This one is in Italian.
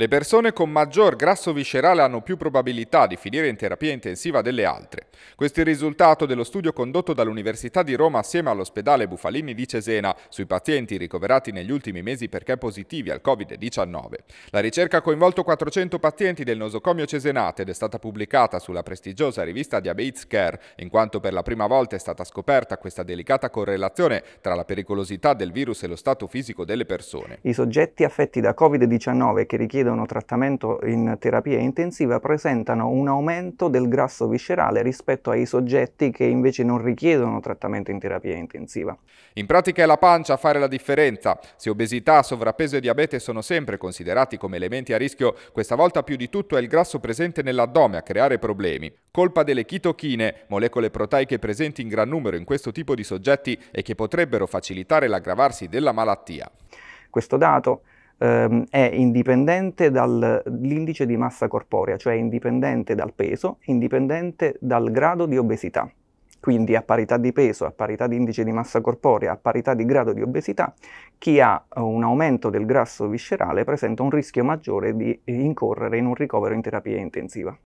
Le persone con maggior grasso viscerale hanno più probabilità di finire in terapia intensiva delle altre. Questo è il risultato dello studio condotto dall'Università di Roma assieme all'ospedale Bufalini di Cesena sui pazienti ricoverati negli ultimi mesi perché positivi al Covid-19. La ricerca ha coinvolto 400 pazienti del nosocomio Cesenate ed è stata pubblicata sulla prestigiosa rivista Diabetes Care, in quanto per la prima volta è stata scoperta questa delicata correlazione tra la pericolosità del virus e lo stato fisico delle persone. I soggetti affetti da Covid-19 che richiedono richiedono trattamento in terapia intensiva presentano un aumento del grasso viscerale rispetto ai soggetti che invece non richiedono trattamento in terapia intensiva. In pratica è la pancia a fare la differenza. Se obesità, sovrappeso e diabete sono sempre considerati come elementi a rischio, questa volta più di tutto è il grasso presente nell'addome a creare problemi. Colpa delle chitochine, molecole proteiche presenti in gran numero in questo tipo di soggetti e che potrebbero facilitare l'aggravarsi della malattia. Questo dato ehm, è indipendente dall'indice di massa corporea, cioè indipendente dal peso, indipendente dal grado di obesità. Quindi a parità di peso, a parità di indice di massa corporea, a parità di grado di obesità, chi ha un aumento del grasso viscerale presenta un rischio maggiore di incorrere in un ricovero in terapia intensiva.